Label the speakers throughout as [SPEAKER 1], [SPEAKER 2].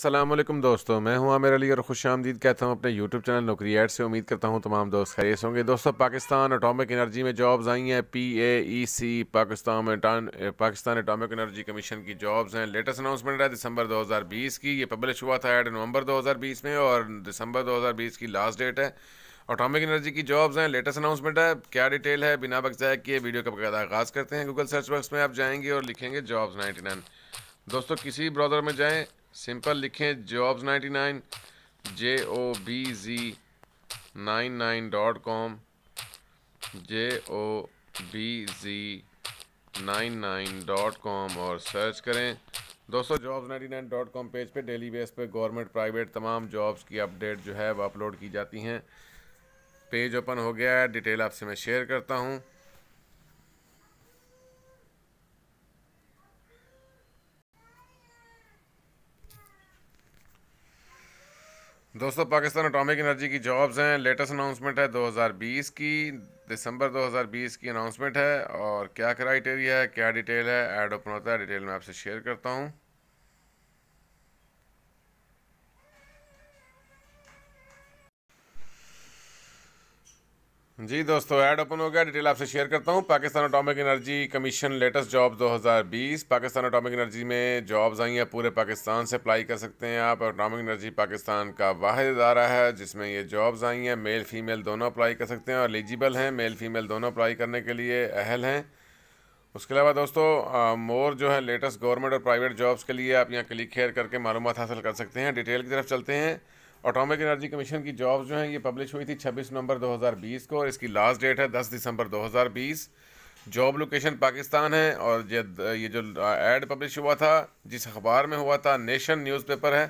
[SPEAKER 1] असलम दोस्तों मैं हूँ आमिर अली और खुश आमदीद कहता हूँ अपने यूट्यूब चैनल नौकरी एड से उम्मीद करता हूँ तमाम दोस्त खैरियत होंगे दोस्तों पाकिस्तान अटोमिक एनर्जी में जॉब्स आई हैं P A E C Pakistan में पाकिस्तान अटोमिक एनर्जी कमीशन की जॉब्स हैं लेटेस्ट अनाउंसमेंट है दिसंबर दो हज़ार बीस की ये पब्लिश हुआ था एड नवंबर दो हज़ार बीस में और दिसंबर दो हज़ार बीस की लास्ट डेट है अटोमिक एनर्जी की जॉब्स हैं लेटेस्ट अनाउंसमेंट है क्या डिटेल है बिना बक बगजाय किए वीडियो का बकायदा आगाज़ करते हैं गूगल सर्च बॉक्स में आप जाएंगे और लिखेंगे जॉब्स नाइनटी नाइन दोस्तों किसी ब्राउज़र में जाएँ सिंपल लिखें jobs ninety nine J O B G nine nine dot com J O B G nine nine dot com और सर्च करें दोस्तों jobs ninety nine dot com page पे daily base पे गवर्नमेंट प्राइवेट तमाम jobs की update जो है वो अपलोड की जाती हैं पेज ओपन हो गया है डिटेल आपसे मैं शेयर करता हूँ दोस्तों पाकिस्तान अटोमिक एनर्जी की जॉब्स हैं लेटेस्ट अनाउंसमेंट है 2020 की दिसंबर 2020 की अनाउंसमेंट है और क्या क्राइटेरिया है क्या डिटेल है एड ओपन होता है डिटेल मैं आपसे शेयर करता हूँ जी दोस्तों ऐड ओपन हो गया डिटेल आपसे शेयर करता हूँ Pakistan Atomic Energy Commission latest job 2020 Pakistan Atomic Energy में जॉब्स आई हैं पूरे पाकिस्तान से अप्लाई कर सकते हैं आप अटोमिक एनर्जी पाकिस्तान का वाद इदारा है जिसमें ये जॉब्स आई हैं मेल फीमेल दोनों अप्लाई कर सकते हैं और एलिजिबल हैं मेल फीमेल दोनों अप्लाई करने के लिए अहल हैं उसके अलावा दोस्तों मोर जो है लेटेस्ट गवर्नमेंट और प्राइवेट जॉब्स के लिए आप यहाँ क्लिक हेयर करके मालूम हासिल कर सकते हैं डिटेल की तरफ चलते हैं ऑटोमिक एनर्जी कमीशन की जॉब जो हैं ये पब्लिश हुई थी 26 नवंबर 2020 को और इसकी लास्ट डेट है 10 दिसंबर 2020 जॉब लोकेशन पाकिस्तान है और ये जो एड पब्लिश हुआ था जिस अखबार में हुआ था नेशन न्यूज़पेपर है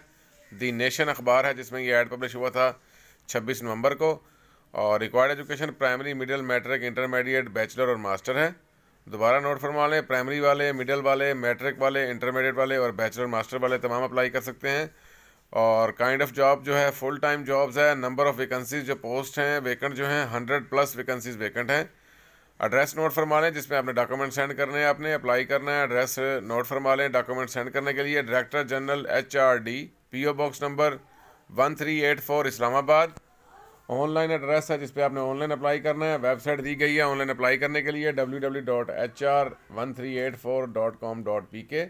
[SPEAKER 1] दी नेशन अखबार है जिसमें ये एड पब्लिश हुआ था छब्बीस नवंबर को और required education primary middle matric intermediate bachelor और मास्टर है दोबारा नोट फरमा लें प्राइमरी वाले मिडिल वाले मैट्रिक वाले इंटरमीडिएट वाले और बैचलर मास्टर वाले तमाम अप्लाई कर सकते हैं और काइंड ऑफ जॉब जो है फुल टाइम जॉब्स है नंबर ऑफ़ वैकेंसीज जो पोस्ट हैं वेकेंट जो हैं हंड्रेड प्लस वैकेंसीज वेकेंट हैं एड्रेस नोट फरमा लें जिसमें आपने डॉक्यूमेंट सेंड करने हैं आपने अप्लाई करना है एड्रेस नोट फरमा लें डॉक्यूमेंट सेंड करने के लिए director general H R D P O box number one three eight four Islamabad online address है जिसपे आपने ऑनलाइन अप्लाई करना है वेबसाइट दी गई है ऑनलाइन अप्लाई करने के लिए W W dot H R one three eight four dot com dot P K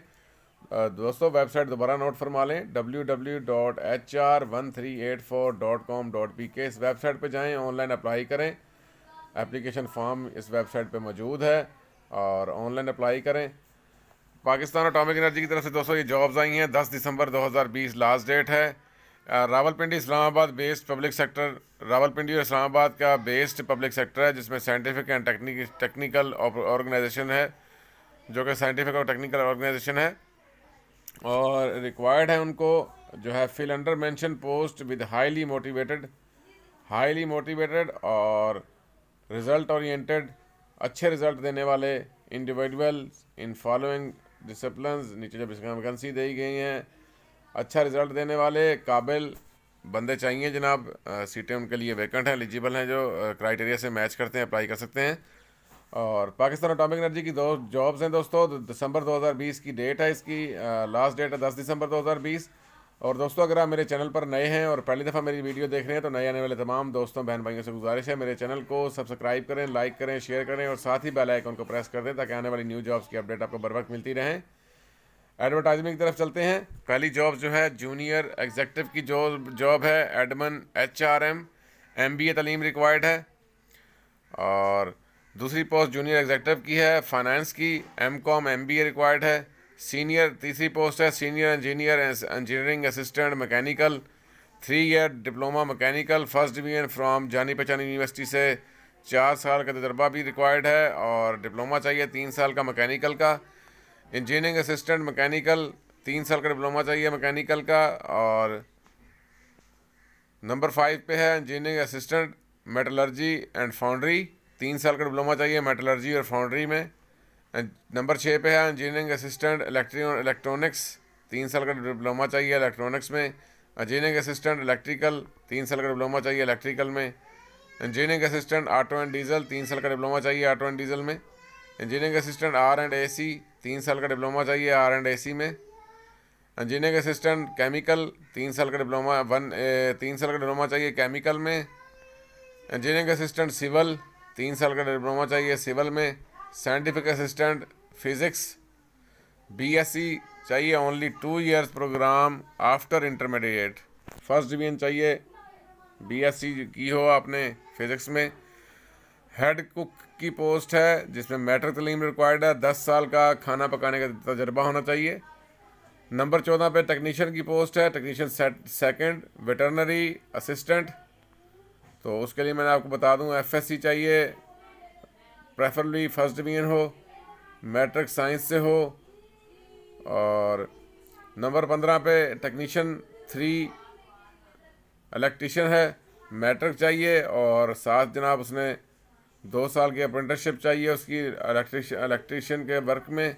[SPEAKER 1] दोस्तों वेबसाइट दोबारा नोट फरमा लें W W dot H R one three eight four dot com dot P K इस website पर जाएँ online apply करें application form इस website पर मौजूद है और ऑनलाइन अप्लाई करें पाकिस्तान अटामिक एनर्जी की तरफ से दोस्तों ये जॉब्स आई हैं 10 दिसंबर 2020 लास्ट डेट है Rawalpindi Islamabad based public sector Rawalpindi और इस्लामाबाद का बेस्ड पब्लिक सेक्टर है जिसमें साइंटिफिक एंड टेक्निकल ऑर्गेनाइजेशन है जो कि साइंटिफिक और टेक्निकल ऑर्गेनाइजेशन है और रिक्वायर्ड है उनको जो है fill under mention post with highly motivated highly motivated और रिजल्ट ओरिएंटेड अच्छे रिजल्ट देने वाले इंडिविजुअल इन फॉलोइंग डिसप्लिन नीचे जब इसका वैकेंसी दी गई हैं अच्छा रिजल्ट देने वाले काबिल बंदे चाहिए जनाब सीटें उनके लिए वैकेंट हैं एलिजिबल हैं जो क्राइटेरिया से मैच करते हैं अप्लाई कर सकते हैं और पाकिस्तान अटामिक एनर्जी की दो जॉब्स हैं दोस्तों दिसंबर 2020 की डेट है इसकी लास्ट डेट है 10 दिसंबर 2020 और दोस्तों अगर आप मेरे चैनल पर नए हैं और पहली दफ़ा मेरी वीडियो देख रहे हैं तो नए आने वाले तमाम दोस्तों बहन भाइयों से गुजारिश है मेरे चैनल को सब्सक्राइब करें लाइक करें शेयर करें और साथ ही बेल को प्रेस कर दें ताकि आने वाली न्यू जॉब्स की अपडेट आपको बर वक्त मिलती रहें एडवर्टाइजमेंट की तरफ चलते हैं पहली जॉब जो है जूनियर एग्जेक्टिव की जो जॉब है admin H R M M B A तलीम रिक्वायर्ड है और दूसरी पोस्ट जूनियर एग्जेक्टिव की है फाइनेंस की M com M B A required है सीनियर तीसरी पोस्ट है senior engineer engineering assistant mechanical three year diploma mechanical first division from जानी पहचानी यूनिवर्सिटी से चार साल का तजर्बा भी रिक्वायर्ड है और डिप्लोमा चाहिए तीन साल का मैकेनिकल का इंजीनियरिंग असिस्टेंट मैकेनिकल तीन साल का डिप्लोमा चाहिए मैकेनिकल का और नंबर फाइव पे है engineering assistant metallurgy and foundry तीन साल का डिप्लोमा चाहिए मेटलर्जी और फाउंड्री में नंबर छः पे है इंजीनियरिंग असिस्टेंट इलेक्ट्रिक और इलेक्ट्रॉनिक्स तीन साल का डिप्लोमा चाहिए इलेक्ट्रॉनिक्स में इंजीनियरिंग असिस्टेंट इलेक्ट्रिकल तीन साल का डिप्लोमा चाहिए इलेक्ट्रिकल में engineering assistant auto and diesel तीन साल का डिप्लोमा चाहिए ऑटो एंड डीजल में engineering assistant R and A C तीन साल का डिप्लोमा चाहिए आर एंड ए सी में इंजीनियरिंग असिस्टेंट केमिकल तीन साल का डिप्लोमा वन तीन साल का डिप्लोमा चाहिए केमिकल में इंजीनियरिंग असिस्टेंट सिविल तीन साल का डिप्लोमा चाहिए सिविल में साइंटिफिक असिस्टेंट फिजिक्स बीएससी चाहिए only two years program after intermediate first division चाहिए बीएससी e की हो आपने फिजिक्स में हेड कुक की पोस्ट है जिसमें मैट्रिक तलीम रिक्वायर्ड है दस साल का खाना पकाने का तजर्बा होना चाहिए नंबर चौदह पे टेक्नीशियन की पोस्ट है टेक्नीशियन सेकंड वेटरनरी असिस्टेंट तो उसके लिए मैंने आपको बता दूं एफएससी चाहिए प्रेफरली फर्स्ट डिवीजन हो मैट्रिक साइंस से हो और नंबर पंद्रह पे टेक्नीशियन थ्री इलेक्ट्रिशियन है मैट्रिक चाहिए और साथ जनाब उसने दो साल की अप्रेंटिसशिप चाहिए उसकी इलेक्ट्रिश इलेक्ट्रिशियन के वर्क में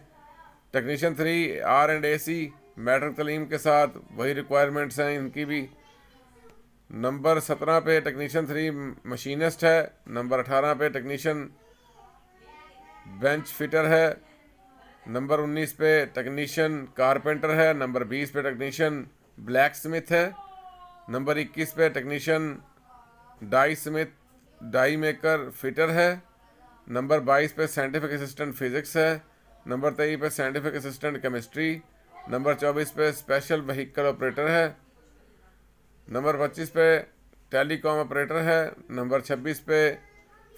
[SPEAKER 1] technician three R and A C matric तलीम के साथ वही रिक्वायरमेंट्स हैं इनकी भी नंबर सत्रह पे टेक्नीशियन थ्री मशीनिस्ट है नंबर अठारह पे टेक्नीशियन बेंच फिटर है नंबर उन्नीस पे टेक्नीशियन कारपेंटर है नंबर बीस पे टेक्नीशियन ब्लैक स्मिथ है नंबर इक्कीस पे technician die smith die maker fitter है नंबर बाईस पे साइंटिफिक असिस्टेंट फिजिक्स है नंबर तेईस पे साइंटिफिक असिस्टेंट केमिस्ट्री नंबर चौबीस पे स्पेशल व्हीकल ऑपरेटर है नंबर पच्चीस पे टेलीकॉम ऑपरेटर है नंबर छब्बीस पे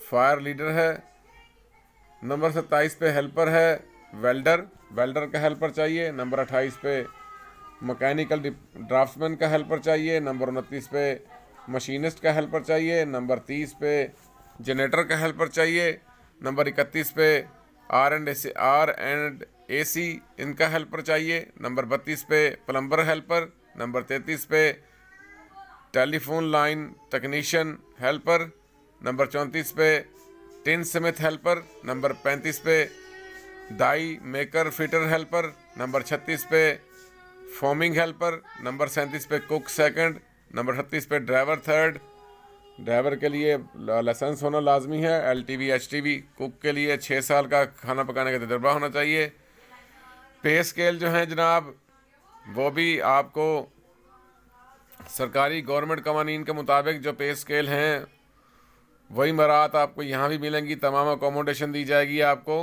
[SPEAKER 1] फायर लीडर है नंबर सत्ताईस पे हेल्पर है वेल्डर वेल्डर का हेल्पर चाहिए नंबर अट्ठाईस पे मकैनिकल ड्राफ्ट्समैन का हेल्पर चाहिए नंबर उनतीस पे मशीनिस्ट का हेल्पर चाहिए नंबर तीस पे जनरेटर का हेल्पर चाहिए नंबर इकतीस पे R and A R and A C इनका हेल्पर चाहिए नंबर बत्तीस पे प्लम्बर हेल्पर नंबर तैंतीस पे telephone line technician helper number चौंतीस पे टिन स्मिथ हेल्पर नंबर पैंतीस पे die maker fitter helper number छत्तीस पे फॉर्मिंग हेल्पर नंबर सैंतीस पे कुक सेकंड नंबर छत्तीस पे ड्राइवर थर्ड ड्राइवर के लिए लाइसेंस होना लाजमी है L T V H T V cook के लिए छः साल का खाना पकाने का तजर्बा होना चाहिए पे स्केल जो हैं जनाब वो भी आपको सरकारी गवर्नमेंट कवानीन के मुताबिक जो पे स्केल हैं वही मराहत आपको यहाँ भी मिलेंगी तमाम अकोमोडेशन दी जाएगी आपको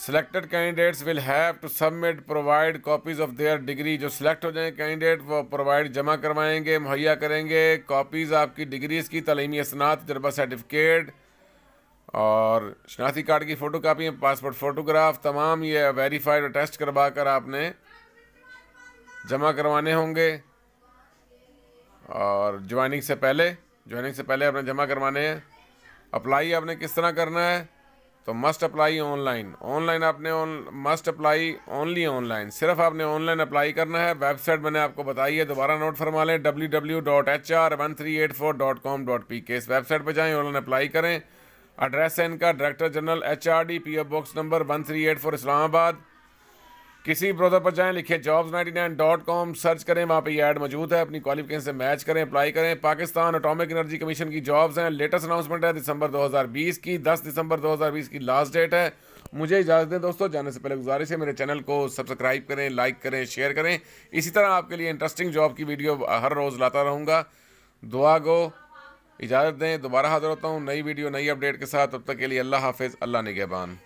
[SPEAKER 1] selected candidates will have to submit provide copies of their degree जो सिलेक्ट हो जाए कैंडिडेट वो प्रोवाइड जमा करवाएंगे मुहैया करेंगे कॉपीज़ आपकी डिग्रीज़ की तलीमी असनात तजर्बा सर्टिफिकेट और शनाती कार्ड की फ़ोटो कापी पासपोर्ट फ़ोटोग्राफ तमाम ये वेरीफाइड और टेस्ट करवा कर आपने जमा करवाने होंगे और ज्वाइनिंग से पहले ज्वाइनिंग से पहले आपने जमा करवाने हैं अप्लाई आपने किस तरह करना है तो मस्ट अप्लाई ऑनलाइन ऑनलाइन आपने मस्ट अप्लाई ओनली ऑनलाइन सिर्फ आपने ऑनलाइन अप्लाई करना है वेबसाइट मैंने आपको बताई है दोबारा नोट फरमा लें W W dot H R one three eight four com dot P K इस वेबसाइट पर जाएँ ऑनलाइन अप्लाई करें एड्रेस है इनका director general H R D P F box number one three eight four Islamabad किसी browser पर जाएं लिखें jobs ninety nine dot com search करें वहाँ पे ये ऐड मौजूद है अपनी क्वालिफिकेशन से मैच करें अप्लाई करें पाकिस्तान अटोमिक एनर्जी कमीशन की जॉब्स हैं लेटेस्ट अनाउंसमेंट है दिसंबर 2020 की 10 दिसंबर 2020 की लास्ट डेट है मुझे इजाज़त दें दोस्तों जाने से पहले गुजारिश है मेरे चैनल को सब्सक्राइब करें लाइक करें शेयर करें इसी तरह आपके लिए इंटरेस्टिंग जॉब की वीडियो हर रोज़ लाता रहूँगा दुआ गो इजाज़त दें दोबारा हाजिर होता हूँ नई वीडियो नई अपडेट के साथ तब तक के लिए अल्लाह हाफिज़ अल्लाह निगहबान